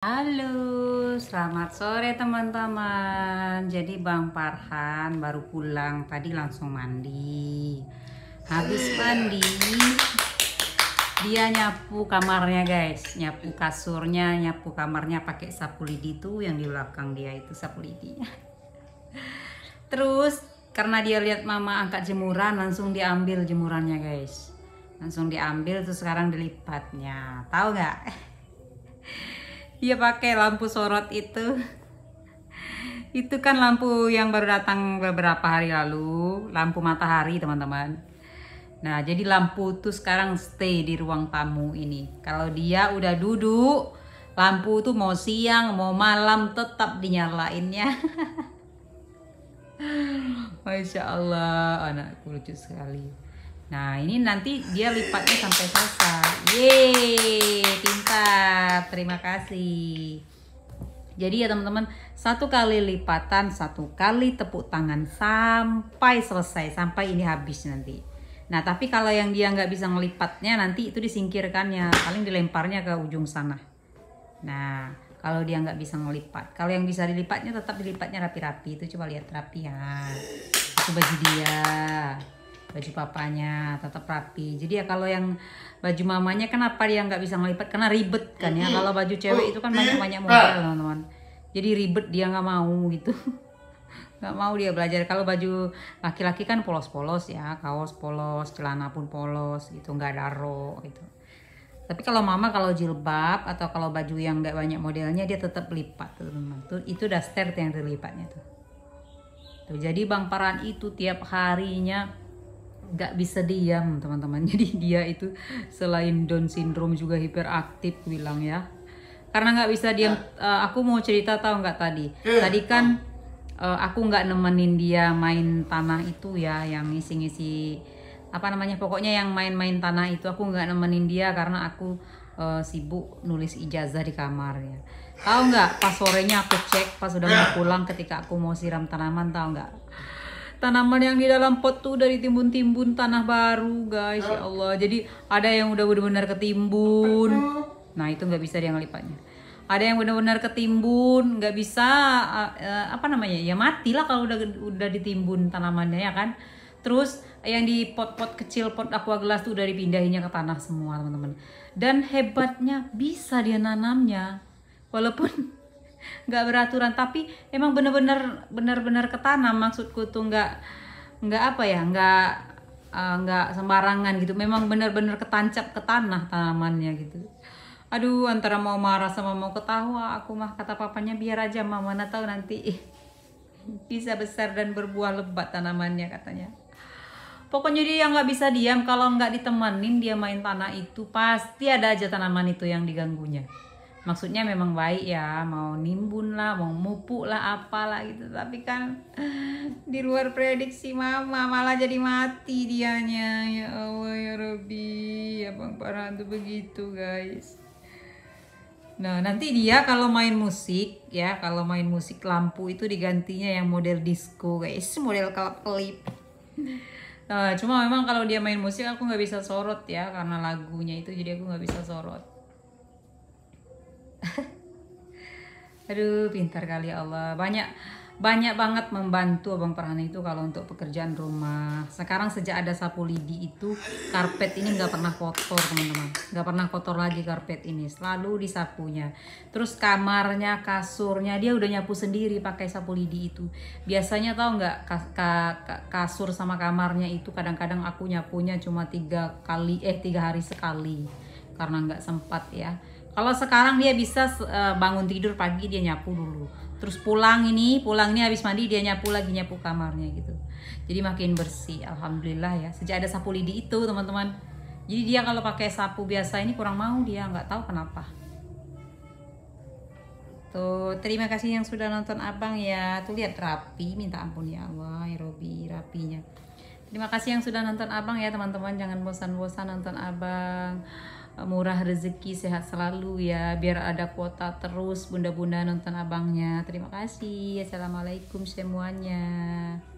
Halo, selamat sore teman-teman. Jadi Bang Parhan baru pulang tadi langsung mandi. Habis mandi, dia nyapu kamarnya guys, nyapu kasurnya, nyapu kamarnya pakai sapu lidi tuh yang di belakang dia itu sapu lidinya. Terus karena dia lihat mama angkat jemuran, langsung diambil jemurannya guys. Langsung diambil terus sekarang dilipatnya. Tahu nggak? dia pakai lampu sorot itu itu kan lampu yang baru datang beberapa hari lalu lampu matahari teman-teman nah jadi lampu tuh sekarang stay di ruang tamu ini kalau dia udah duduk lampu tuh mau siang mau malam tetap dinyalainnya Masya Allah anakku lucu sekali nah ini nanti dia lipatnya sampai selesai Yeay, pintar. Terima kasih. Jadi ya teman-teman, satu kali lipatan, satu kali tepuk tangan sampai selesai, sampai ini habis nanti. Nah, tapi kalau yang dia nggak bisa ngelipatnya, nanti itu disingkirkannya, paling dilemparnya ke ujung sana. Nah, kalau dia nggak bisa ngelipat. Kalau yang bisa dilipatnya tetap dilipatnya rapi-rapi. Itu coba lihat rapi ya. Itu baju dia baju papanya tetap rapi jadi ya kalau yang baju mamanya kenapa dia nggak bisa ngelipat karena ribet kan ya kalau baju cewek itu kan banyak banyak oh, model teman-teman jadi ribet dia nggak mau gitu nggak mau dia belajar kalau baju laki-laki kan polos-polos ya kaos polos celana pun polos gitu nggak ada rok, gitu tapi kalau mama kalau jilbab atau kalau baju yang nggak banyak modelnya dia tetap lipat tuh teman tuh itu daster yang terlipatnya tuh. tuh jadi bang Paran itu tiap harinya gak bisa diam teman-teman jadi dia itu selain Down syndrome juga hiperaktif bilang ya karena nggak bisa diam uh, aku mau cerita tahu nggak tadi iya. tadi kan uh, aku nggak nemenin dia main tanah itu ya yang ngisi-ngisi apa namanya pokoknya yang main-main tanah itu aku nggak nemenin dia karena aku uh, sibuk nulis ijazah di kamar ya tahu nggak pas sorenya aku cek pas udah mau iya. pulang ketika aku mau siram tanaman tahu nggak tanaman yang di dalam pot tuh dari timbun-timbun tanah baru guys ya Allah jadi ada yang udah benar-benar ketimbun nah itu nggak bisa dia ngelipatnya ada yang benar-benar ketimbun nggak bisa eh, eh, apa namanya ya mati lah kalau udah udah ditimbun tanamannya ya kan terus yang di pot-pot kecil pot aqua gelas tuh dari pindahinnya ke tanah semua teman-teman dan hebatnya bisa dia nanamnya walaupun nggak beraturan tapi emang bener-bener bener-bener ketanam maksudku tuh nggak nggak apa ya nggak uh, nggak sembarangan gitu memang bener-bener ketancap ke tanah tanamannya gitu aduh antara mau marah sama mau ketawa aku mah kata papanya biar aja mama mana tahu nanti bisa besar dan berbuah lebat tanamannya katanya pokoknya dia nggak bisa diam kalau nggak ditemenin dia main tanah itu pasti ada aja tanaman itu yang diganggunya maksudnya memang baik ya mau nimbun lah mau mupu lah apalah gitu tapi kan di luar prediksi mama malah jadi mati dianya ya Allah ya Robi abang ya parah tuh begitu guys Nah, nanti dia kalau main musik ya, kalau main musik lampu itu digantinya yang model disco, guys. Model kalau kelip Nah, eh, cuma memang kalau dia main musik aku nggak bisa sorot ya karena lagunya itu jadi aku nggak bisa sorot. aduh pintar kali ya Allah banyak banyak banget membantu Abang Perhana itu kalau untuk pekerjaan rumah sekarang sejak ada sapu lidi itu karpet ini nggak pernah kotor teman-teman nggak pernah kotor lagi karpet ini selalu disapunya terus kamarnya kasurnya dia udah nyapu sendiri pakai sapu lidi itu biasanya tau nggak kasur sama kamarnya itu kadang-kadang aku nyapunya cuma tiga kali eh tiga hari sekali karena nggak sempat ya kalau sekarang dia bisa eh, bangun tidur pagi dia nyapu dulu. Terus pulang ini, pulang ini habis mandi dia nyapu lagi nyapu kamarnya gitu. Jadi makin bersih, alhamdulillah ya. Sejak ada sapu lidi itu teman-teman. Jadi dia kalau pakai sapu biasa ini kurang mau dia nggak tahu kenapa. Tuh, terima kasih yang sudah nonton abang ya. Tuh lihat rapi, minta ampun ya Allah, ya Robi, rapinya. Terima kasih yang sudah nonton abang ya teman-teman. Jangan bosan-bosan nonton abang. Eh, murah rezeki, sehat selalu ya. Biar ada kuota terus bunda-bunda nonton abangnya. Terima kasih. Assalamualaikum semuanya.